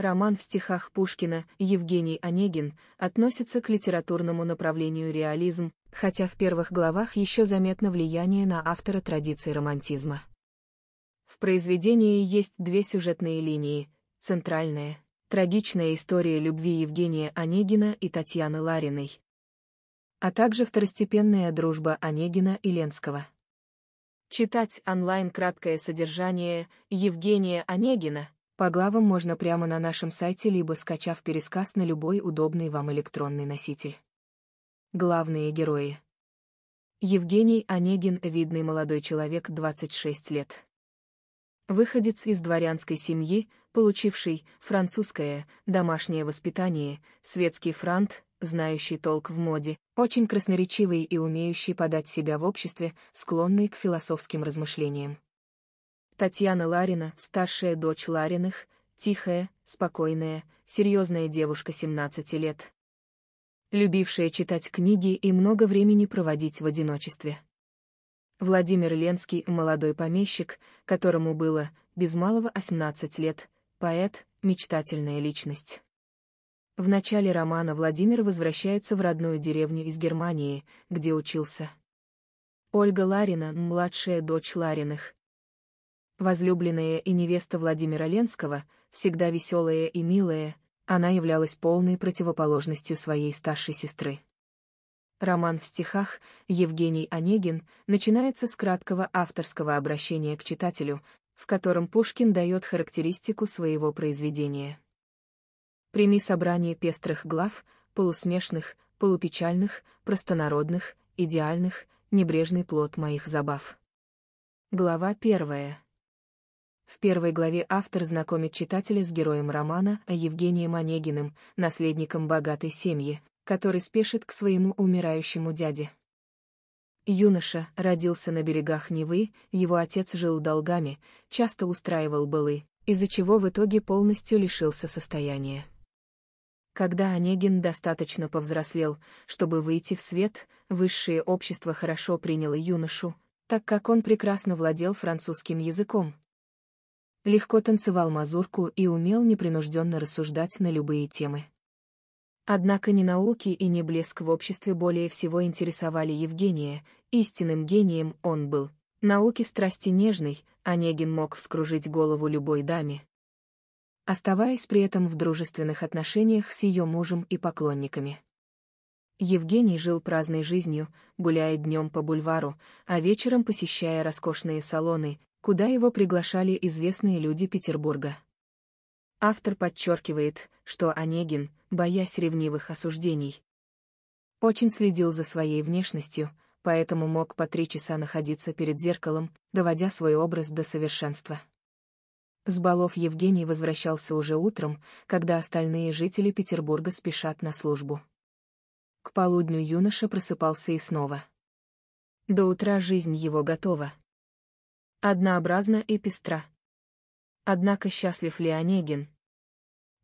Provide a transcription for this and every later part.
Роман в стихах Пушкина «Евгений Онегин» относится к литературному направлению реализм, хотя в первых главах еще заметно влияние на автора традиции романтизма. В произведении есть две сюжетные линии, центральная, трагичная история любви Евгения Онегина и Татьяны Лариной, а также второстепенная дружба Онегина и Ленского. Читать онлайн краткое содержание Евгения Онегина – по главам можно прямо на нашем сайте, либо скачав пересказ на любой удобный вам электронный носитель. Главные герои. Евгений Онегин, видный молодой человек, 26 лет. Выходец из дворянской семьи, получивший французское домашнее воспитание, светский франт, знающий толк в моде, очень красноречивый и умеющий подать себя в обществе, склонный к философским размышлениям. Татьяна Ларина, старшая дочь Лариных, тихая, спокойная, серьезная девушка 17 лет. Любившая читать книги и много времени проводить в одиночестве. Владимир Ленский – молодой помещик, которому было, без малого 18 лет, поэт, мечтательная личность. В начале романа Владимир возвращается в родную деревню из Германии, где учился. Ольга Ларина – младшая дочь Лариных, Возлюбленная и невеста Владимира Ленского, всегда веселая и милая, она являлась полной противоположностью своей старшей сестры. Роман в стихах «Евгений Онегин» начинается с краткого авторского обращения к читателю, в котором Пушкин дает характеристику своего произведения. Прими собрание пестрых глав, полусмешных, полупечальных, простонародных, идеальных, небрежный плод моих забав. Глава первая. В первой главе автор знакомит читателя с героем романа Евгением Онегиным, наследником богатой семьи, который спешит к своему умирающему дяде. Юноша родился на берегах Невы, его отец жил долгами, часто устраивал былы, из-за чего в итоге полностью лишился состояния. Когда Онегин достаточно повзрослел, чтобы выйти в свет, высшее общество хорошо приняло юношу, так как он прекрасно владел французским языком, легко танцевал мазурку и умел непринужденно рассуждать на любые темы. Однако ни науки и ни блеск в обществе более всего интересовали Евгения, истинным гением он был. Науки страсти нежной, Онегин мог вскружить голову любой даме. Оставаясь при этом в дружественных отношениях с ее мужем и поклонниками. Евгений жил праздной жизнью, гуляя днем по бульвару, а вечером посещая роскошные салоны, куда его приглашали известные люди Петербурга. Автор подчеркивает, что Онегин, боясь ревнивых осуждений, очень следил за своей внешностью, поэтому мог по три часа находиться перед зеркалом, доводя свой образ до совершенства. С балов Евгений возвращался уже утром, когда остальные жители Петербурга спешат на службу. К полудню юноша просыпался и снова. До утра жизнь его готова однообразна и пестра. Однако счастлив ли Онегин?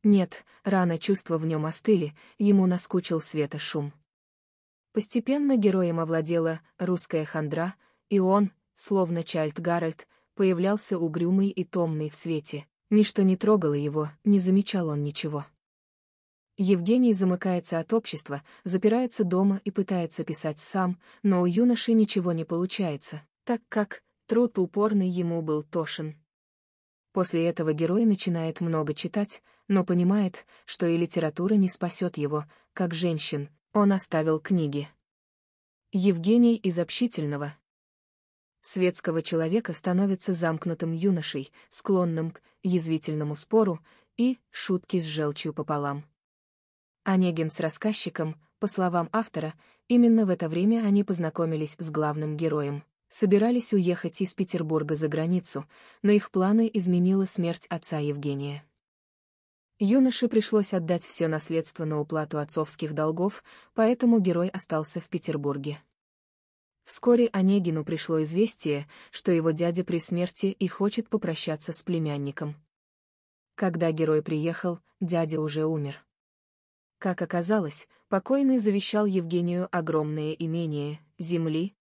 Нет, рано чувства в нем остыли, ему наскучил света шум. Постепенно героем овладела русская хандра, и он, словно Чальд Гарольд, появлялся угрюмый и томный в свете. Ничто не трогало его, не замечал он ничего. Евгений замыкается от общества, запирается дома и пытается писать сам, но у юноши ничего не получается, так как, Труд упорный ему был тошен. После этого герой начинает много читать, но понимает, что и литература не спасет его, как женщин, он оставил книги. Евгений из общительного. Светского человека становится замкнутым юношей, склонным к язвительному спору и шутки с желчью пополам. Онегин с рассказчиком, по словам автора, именно в это время они познакомились с главным героем собирались уехать из Петербурга за границу, но их планы изменила смерть отца Евгения. Юноше пришлось отдать все наследство на уплату отцовских долгов, поэтому герой остался в Петербурге. Вскоре Онегину пришло известие, что его дядя при смерти и хочет попрощаться с племянником. Когда герой приехал, дядя уже умер. Как оказалось, покойный завещал Евгению огромное имение, земли,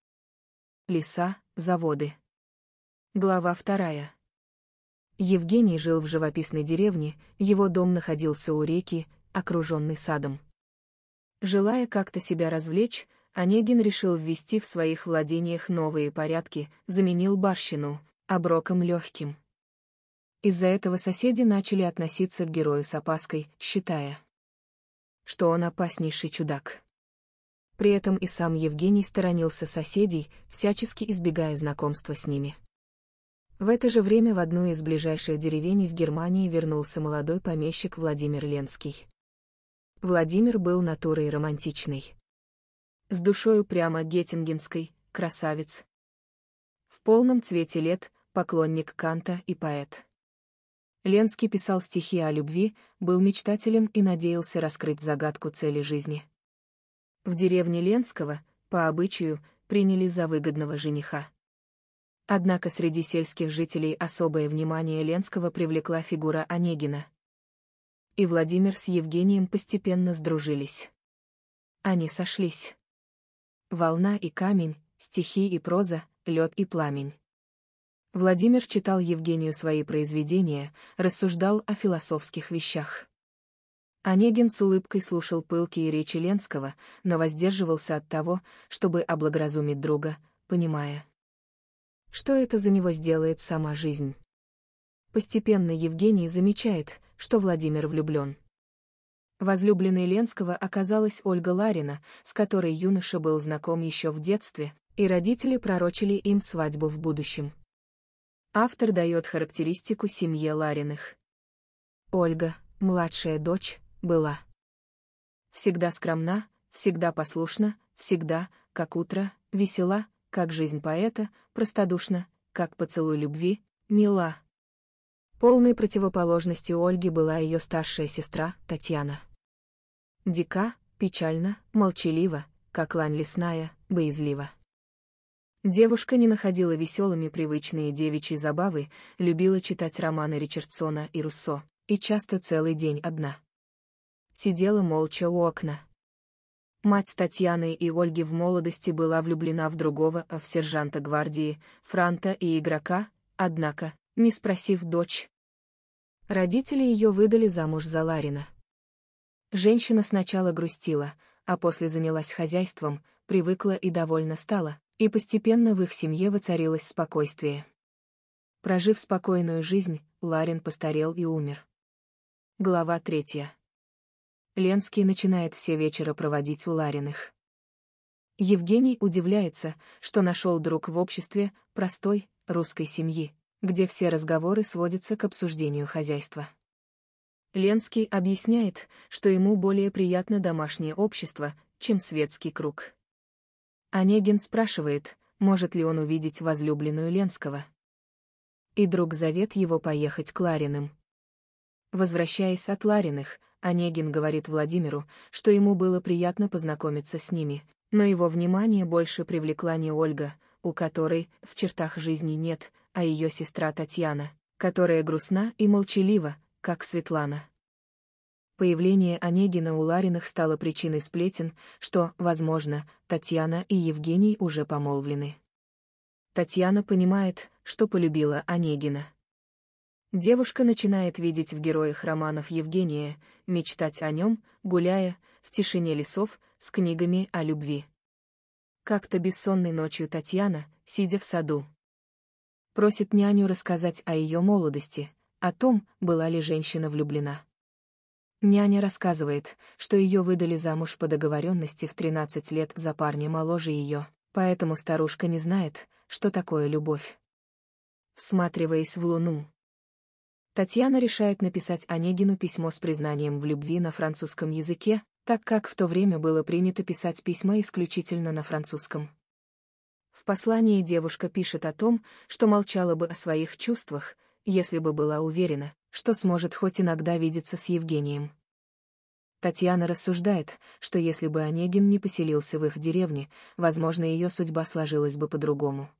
Леса, заводы. Глава вторая. Евгений жил в живописной деревне, его дом находился у реки, окруженный садом. Желая как-то себя развлечь, Онегин решил ввести в своих владениях новые порядки, заменил барщину, оброком легким. Из-за этого соседи начали относиться к герою с опаской, считая, что он опаснейший чудак. При этом и сам Евгений сторонился соседей, всячески избегая знакомства с ними. В это же время в одну из ближайших деревень из Германии вернулся молодой помещик Владимир Ленский. Владимир был натурой романтичной. С душою прямо геттингенской, красавец. В полном цвете лет, поклонник Канта и поэт. Ленский писал стихи о любви, был мечтателем и надеялся раскрыть загадку цели жизни в деревне Ленского, по обычаю, приняли за выгодного жениха. Однако среди сельских жителей особое внимание Ленского привлекла фигура Онегина. И Владимир с Евгением постепенно сдружились. Они сошлись. Волна и камень, стихи и проза, лед и пламень. Владимир читал Евгению свои произведения, рассуждал о философских вещах. Онегин с улыбкой слушал пылкие речи Ленского, но воздерживался от того, чтобы облагоразумить друга, понимая, что это за него сделает сама жизнь. Постепенно Евгений замечает, что Владимир влюблен. Возлюбленной Ленского оказалась Ольга Ларина, с которой юноша был знаком еще в детстве, и родители пророчили им свадьбу в будущем. Автор дает характеристику семье Лариных. Ольга, младшая дочь, была. Всегда скромна, всегда послушна, всегда, как утро, весела, как жизнь поэта, простодушна, как поцелуй любви, мила. Полной противоположностью Ольги была ее старшая сестра, Татьяна. Дика, печально, молчалива, как лань лесная, боязлива. Девушка не находила веселыми привычные девичьи забавы, любила читать романы Ричардсона и Руссо, и часто целый день одна сидела молча у окна. Мать Татьяны и Ольги в молодости была влюблена в другого, а в сержанта гвардии, франта и игрока, однако, не спросив дочь. Родители ее выдали замуж за Ларина. Женщина сначала грустила, а после занялась хозяйством, привыкла и довольна стала, и постепенно в их семье воцарилось спокойствие. Прожив спокойную жизнь, Ларин постарел и умер. Глава третья. Ленский начинает все вечера проводить у Лариных. Евгений удивляется, что нашел друг в обществе простой русской семьи, где все разговоры сводятся к обсуждению хозяйства. Ленский объясняет, что ему более приятно домашнее общество, чем светский круг. Онегин спрашивает, может ли он увидеть возлюбленную Ленского. И друг зовет его поехать к Лариным. Возвращаясь от Лариных, Онегин говорит Владимиру, что ему было приятно познакомиться с ними, но его внимание больше привлекла не Ольга, у которой в чертах жизни нет, а ее сестра Татьяна, которая грустна и молчалива, как Светлана. Появление Онегина у Лариных стало причиной сплетен, что, возможно, Татьяна и Евгений уже помолвлены. Татьяна понимает, что полюбила Онегина. Девушка начинает видеть в героях романов Евгения, мечтать о нем, гуляя, в тишине лесов, с книгами о любви. Как-то бессонной ночью Татьяна, сидя в саду, просит няню рассказать о ее молодости, о том, была ли женщина влюблена. Няня рассказывает, что ее выдали замуж по договоренности в 13 лет за парня моложе ее, поэтому старушка не знает, что такое любовь. Всматриваясь в луну, Татьяна решает написать Онегину письмо с признанием в любви на французском языке, так как в то время было принято писать письма исключительно на французском. В послании девушка пишет о том, что молчала бы о своих чувствах, если бы была уверена, что сможет хоть иногда видеться с Евгением. Татьяна рассуждает, что если бы Онегин не поселился в их деревне, возможно, ее судьба сложилась бы по-другому.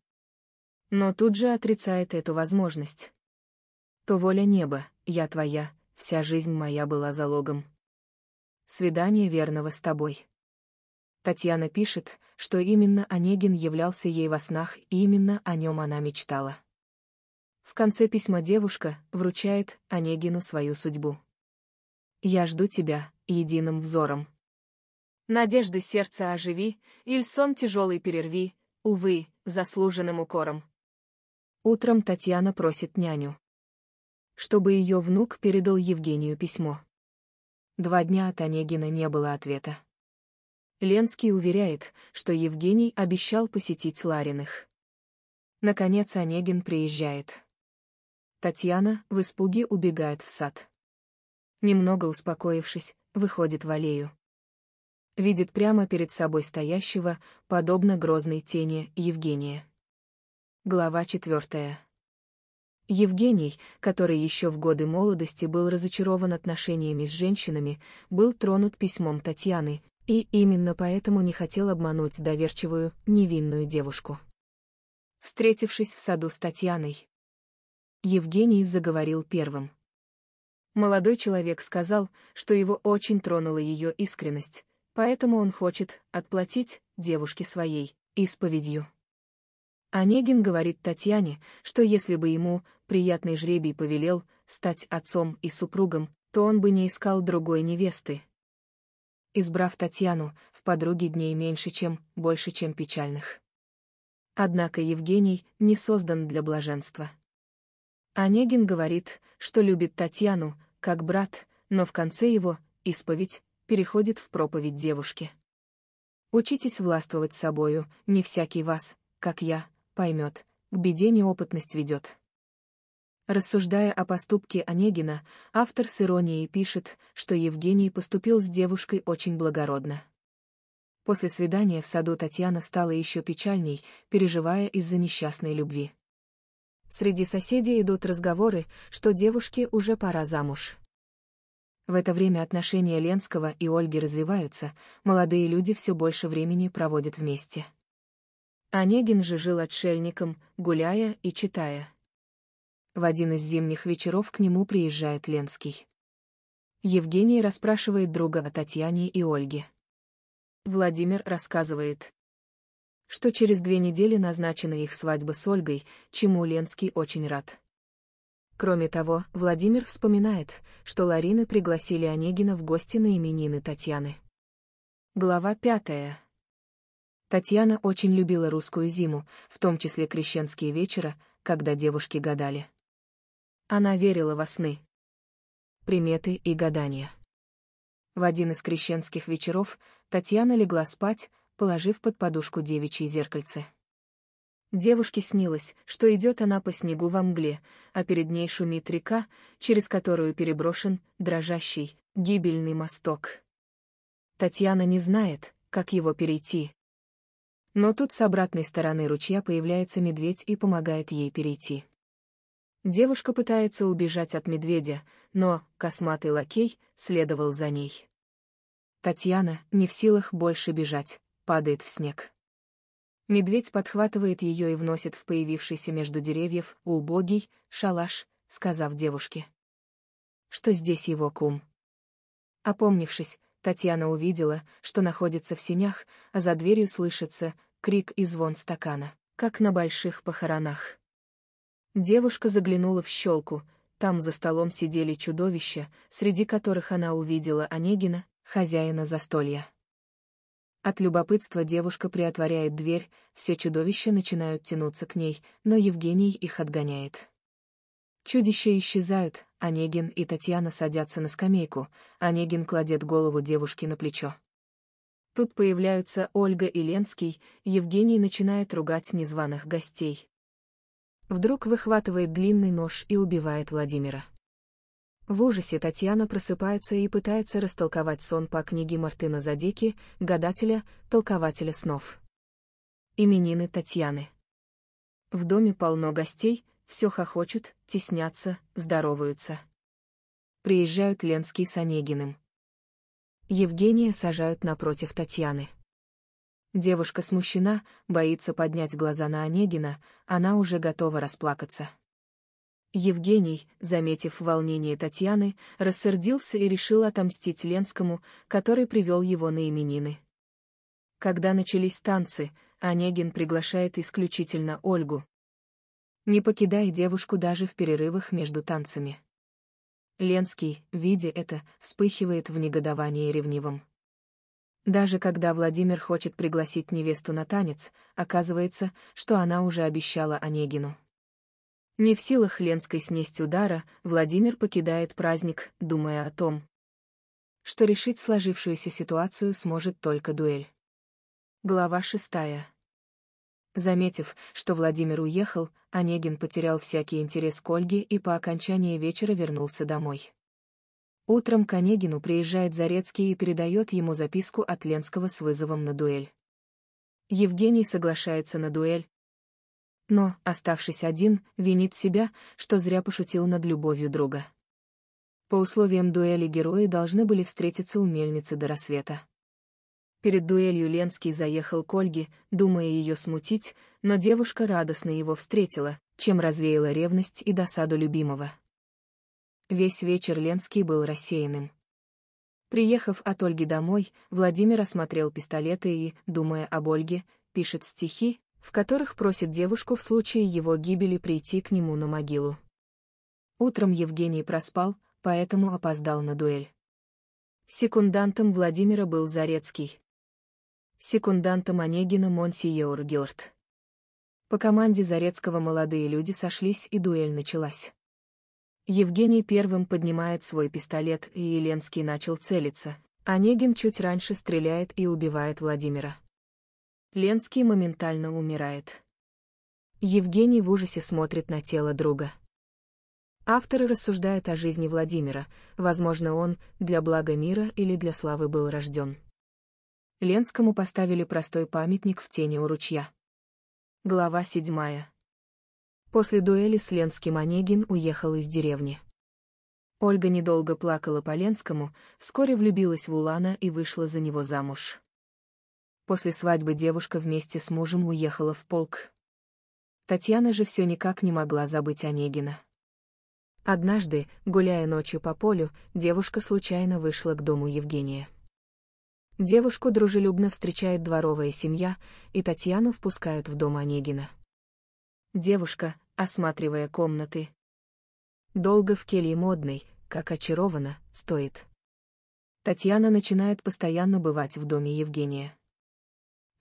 Но тут же отрицает эту возможность то воля неба, я твоя, вся жизнь моя была залогом. Свидание верного с тобой. Татьяна пишет, что именно Онегин являлся ей во снах, и именно о нем она мечтала. В конце письма девушка вручает Онегину свою судьбу. «Я жду тебя, единым взором». Надежды сердца оживи, Иль сон тяжелый перерви, Увы, заслуженным укором. Утром Татьяна просит няню чтобы ее внук передал Евгению письмо. Два дня от Онегина не было ответа. Ленский уверяет, что Евгений обещал посетить Лариных. Наконец Онегин приезжает. Татьяна в испуге убегает в сад. Немного успокоившись, выходит в аллею. Видит прямо перед собой стоящего, подобно грозной тени, Евгения. Глава четвертая. Евгений, который еще в годы молодости был разочарован отношениями с женщинами, был тронут письмом Татьяны, и именно поэтому не хотел обмануть доверчивую, невинную девушку. Встретившись в саду с Татьяной, Евгений заговорил первым. Молодой человек сказал, что его очень тронула ее искренность, поэтому он хочет отплатить девушке своей исповедью. Онегин говорит Татьяне, что если бы ему, приятный жребий повелел стать отцом и супругом, то он бы не искал другой невесты. Избрав Татьяну, в подруге дней меньше чем, больше чем печальных. Однако Евгений не создан для блаженства. Онегин говорит, что любит Татьяну, как брат, но в конце его, исповедь, переходит в проповедь девушки. Учитесь властвовать собою, не всякий вас, как я, поймет, к беде неопытность ведет. Рассуждая о поступке Онегина, автор с иронией пишет, что Евгений поступил с девушкой очень благородно. После свидания в саду Татьяна стала еще печальней, переживая из-за несчастной любви. Среди соседей идут разговоры, что девушке уже пора замуж. В это время отношения Ленского и Ольги развиваются, молодые люди все больше времени проводят вместе. Онегин же жил отшельником, гуляя и читая. В один из зимних вечеров к нему приезжает Ленский. Евгений расспрашивает друга о Татьяне и Ольге. Владимир рассказывает, что через две недели назначена их свадьба с Ольгой, чему Ленский очень рад. Кроме того, Владимир вспоминает, что Ларины пригласили Онегина в гости на именины Татьяны. Глава пятая. Татьяна очень любила русскую зиму, в том числе крещенские вечера, когда девушки гадали. Она верила во сны. Приметы и гадания. В один из крещенских вечеров Татьяна легла спать, положив под подушку девичье зеркальце. Девушке снилось, что идет она по снегу во мгле, а перед ней шумит река, через которую переброшен дрожащий, гибельный мосток. Татьяна не знает, как его перейти. Но тут с обратной стороны ручья появляется медведь и помогает ей перейти. Девушка пытается убежать от медведя, но косматый лакей следовал за ней. Татьяна, не в силах больше бежать, падает в снег. Медведь подхватывает ее и вносит в появившийся между деревьев убогий шалаш, сказав девушке. Что здесь его кум? Опомнившись, Татьяна увидела, что находится в синях, а за дверью слышится крик и звон стакана, как на больших похоронах. Девушка заглянула в щелку, там за столом сидели чудовища, среди которых она увидела Онегина, хозяина застолья. От любопытства девушка приотворяет дверь, все чудовища начинают тянуться к ней, но Евгений их отгоняет. Чудища исчезают, Онегин и Татьяна садятся на скамейку, Онегин кладет голову девушки на плечо. Тут появляются Ольга и Ленский, Евгений начинает ругать незваных гостей. Вдруг выхватывает длинный нож и убивает Владимира. В ужасе Татьяна просыпается и пытается растолковать сон по книге Мартына Задеки, гадателя, толкователя снов. Именины Татьяны. В доме полно гостей, все хохочут, теснятся, здороваются. Приезжают Ленский с Онегиным. Евгения сажают напротив Татьяны. Девушка смущена, боится поднять глаза на Онегина, она уже готова расплакаться. Евгений, заметив волнение Татьяны, рассердился и решил отомстить Ленскому, который привел его на именины. Когда начались танцы, Онегин приглашает исключительно Ольгу. Не покидай девушку даже в перерывах между танцами. Ленский, видя это, вспыхивает в негодовании ревнивом. Даже когда Владимир хочет пригласить невесту на танец, оказывается, что она уже обещала Онегину. Не в силах Ленской снесть удара, Владимир покидает праздник, думая о том, что решить сложившуюся ситуацию сможет только дуэль. Глава шестая. Заметив, что Владимир уехал, Онегин потерял всякий интерес к Ольге и по окончании вечера вернулся домой. Утром к Онегину приезжает Зарецкий и передает ему записку от Ленского с вызовом на дуэль. Евгений соглашается на дуэль. Но, оставшись один, винит себя, что зря пошутил над любовью друга. По условиям дуэли герои должны были встретиться у мельницы до рассвета. Перед дуэлью Ленский заехал к Ольге, думая ее смутить, но девушка радостно его встретила, чем развеяла ревность и досаду любимого. Весь вечер Ленский был рассеянным. Приехав от Ольги домой, Владимир осмотрел пистолеты и, думая об Ольге, пишет стихи, в которых просит девушку в случае его гибели прийти к нему на могилу. Утром Евгений проспал, поэтому опоздал на дуэль. Секундантом Владимира был Зарецкий. Секундантом Онегина Монсиеор Гилард. По команде Зарецкого молодые люди сошлись и дуэль началась. Евгений первым поднимает свой пистолет, и Еленский начал целиться. Онегин чуть раньше стреляет и убивает Владимира. Ленский моментально умирает. Евгений в ужасе смотрит на тело друга. Автор рассуждает о жизни Владимира, возможно, он для блага мира или для славы был рожден. Ленскому поставили простой памятник в тени у ручья. Глава седьмая. После дуэли с Ленским Онегин уехал из деревни. Ольга недолго плакала по Ленскому, вскоре влюбилась в Улана и вышла за него замуж. После свадьбы девушка вместе с мужем уехала в полк. Татьяна же все никак не могла забыть Онегина. Однажды, гуляя ночью по полю, девушка случайно вышла к дому Евгения. Девушку дружелюбно встречает дворовая семья, и Татьяну впускают в дом Онегина. Девушка, осматривая комнаты. Долго в келье модной, как очарована, стоит. Татьяна начинает постоянно бывать в доме Евгения.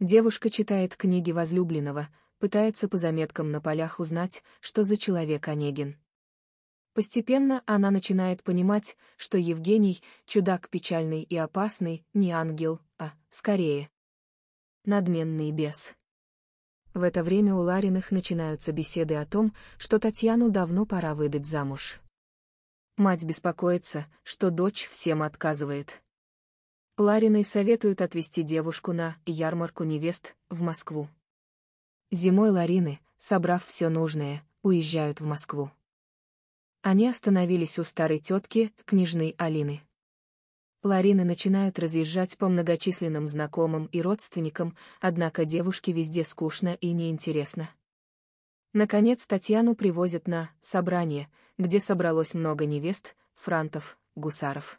Девушка читает книги возлюбленного, пытается по заметкам на полях узнать, что за человек Онегин. Постепенно она начинает понимать, что Евгений — чудак печальный и опасный, не ангел, а, скорее, надменный бес. В это время у Лариных начинаются беседы о том, что Татьяну давно пора выдать замуж. Мать беспокоится, что дочь всем отказывает. Лариной советуют отвезти девушку на ярмарку невест в Москву. Зимой Ларины, собрав все нужное, уезжают в Москву. Они остановились у старой тетки, княжны Алины. Ларины начинают разъезжать по многочисленным знакомым и родственникам, однако девушке везде скучно и неинтересно. Наконец Татьяну привозят на «собрание», где собралось много невест, франтов, гусаров.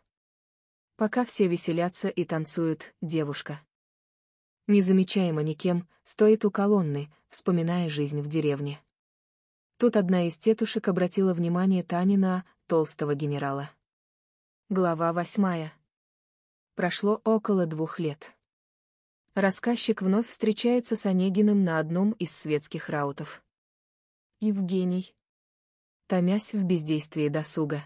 Пока все веселятся и танцуют, девушка. Незамечаемо никем, стоит у колонны, вспоминая жизнь в деревне. Тут одна из тетушек обратила внимание Тани на толстого генерала. Глава восьмая прошло около двух лет. Рассказчик вновь встречается с Онегиным на одном из светских раутов. Евгений. Томясь в бездействии досуга.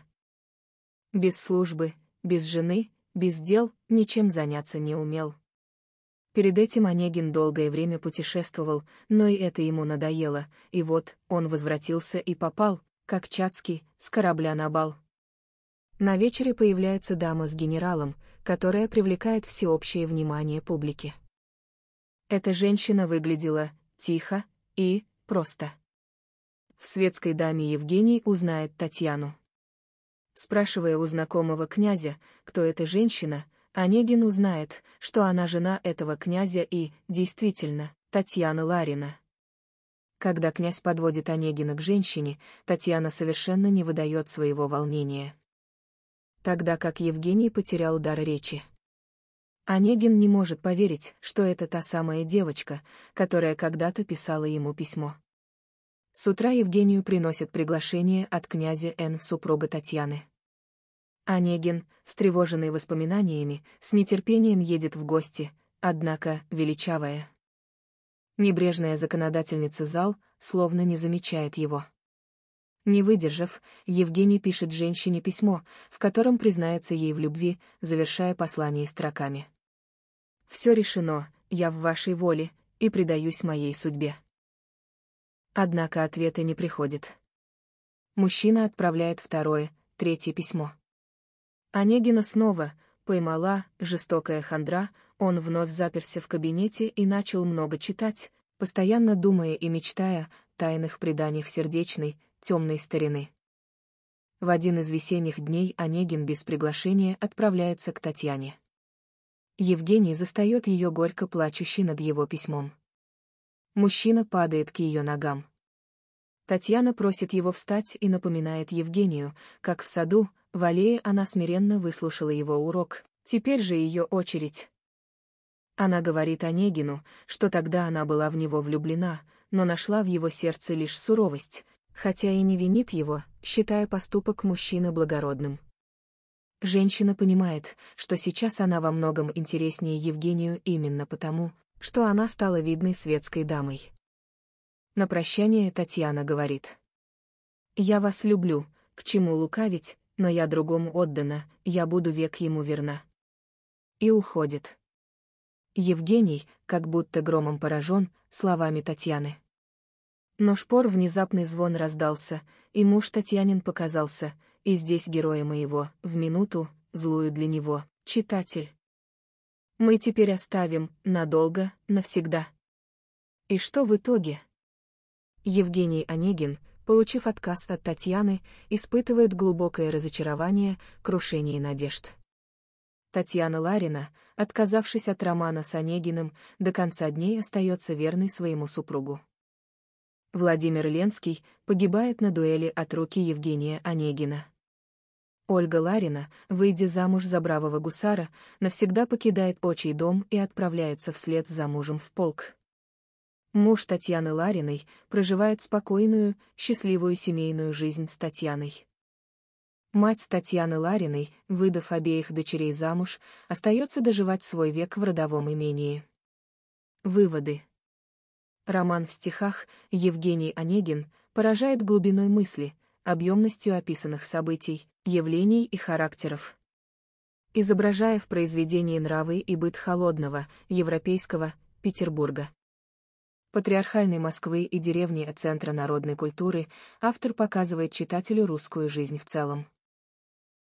Без службы, без жены, без дел, ничем заняться не умел. Перед этим Онегин долгое время путешествовал, но и это ему надоело, и вот, он возвратился и попал, как Чацкий, с корабля на бал. На вечере появляется дама с генералом, которая привлекает всеобщее внимание публики. Эта женщина выглядела тихо и просто. В светской даме Евгений узнает Татьяну. Спрашивая у знакомого князя, кто эта женщина, Онегин узнает, что она жена этого князя и, действительно, Татьяна Ларина. Когда князь подводит Онегина к женщине, Татьяна совершенно не выдает своего волнения тогда как Евгений потерял дар речи. Онегин не может поверить, что это та самая девочка, которая когда-то писала ему письмо. С утра Евгению приносят приглашение от князя Н. супруга Татьяны. Онегин, встревоженный воспоминаниями, с нетерпением едет в гости, однако величавая. Небрежная законодательница зал словно не замечает его. Не выдержав, Евгений пишет женщине письмо, в котором признается ей в любви, завершая послание строками. «Все решено, я в вашей воле, и предаюсь моей судьбе». Однако ответа не приходит. Мужчина отправляет второе, третье письмо. Онегина снова, поймала, жестокая хандра, он вновь заперся в кабинете и начал много читать, постоянно думая и мечтая о тайных преданиях сердечной, темной старины. В один из весенних дней Онегин без приглашения отправляется к Татьяне. Евгений застает ее горько плачущей над его письмом. Мужчина падает к ее ногам. Татьяна просит его встать и напоминает Евгению, как в саду, в аллее она смиренно выслушала его урок, теперь же ее очередь. Она говорит Онегину, что тогда она была в него влюблена, но нашла в его сердце лишь суровость, хотя и не винит его, считая поступок мужчины благородным. Женщина понимает, что сейчас она во многом интереснее Евгению именно потому, что она стала видной светской дамой. На прощание Татьяна говорит. «Я вас люблю, к чему лукавить, но я другому отдана, я буду век ему верна». И уходит. Евгений, как будто громом поражен, словами Татьяны. Но шпор внезапный звон раздался, и муж Татьянин показался, и здесь героя моего, в минуту, злую для него, читатель. Мы теперь оставим, надолго, навсегда. И что в итоге? Евгений Онегин, получив отказ от Татьяны, испытывает глубокое разочарование, крушение надежд. Татьяна Ларина, отказавшись от романа с Онегиным, до конца дней остается верной своему супругу. Владимир Ленский погибает на дуэли от руки Евгения Онегина. Ольга Ларина, выйдя замуж за бравого гусара, навсегда покидает отчий дом и отправляется вслед за мужем в полк. Муж Татьяны Лариной проживает спокойную, счастливую семейную жизнь с Татьяной. Мать Татьяны Лариной, выдав обеих дочерей замуж, остается доживать свой век в родовом имении. Выводы. Роман в стихах Евгений Онегин поражает глубиной мысли, объемностью описанных событий, явлений и характеров. Изображая в произведении нравы и быт холодного, европейского, Петербурга. Патриархальной Москвы и деревни от Центра народной культуры автор показывает читателю русскую жизнь в целом.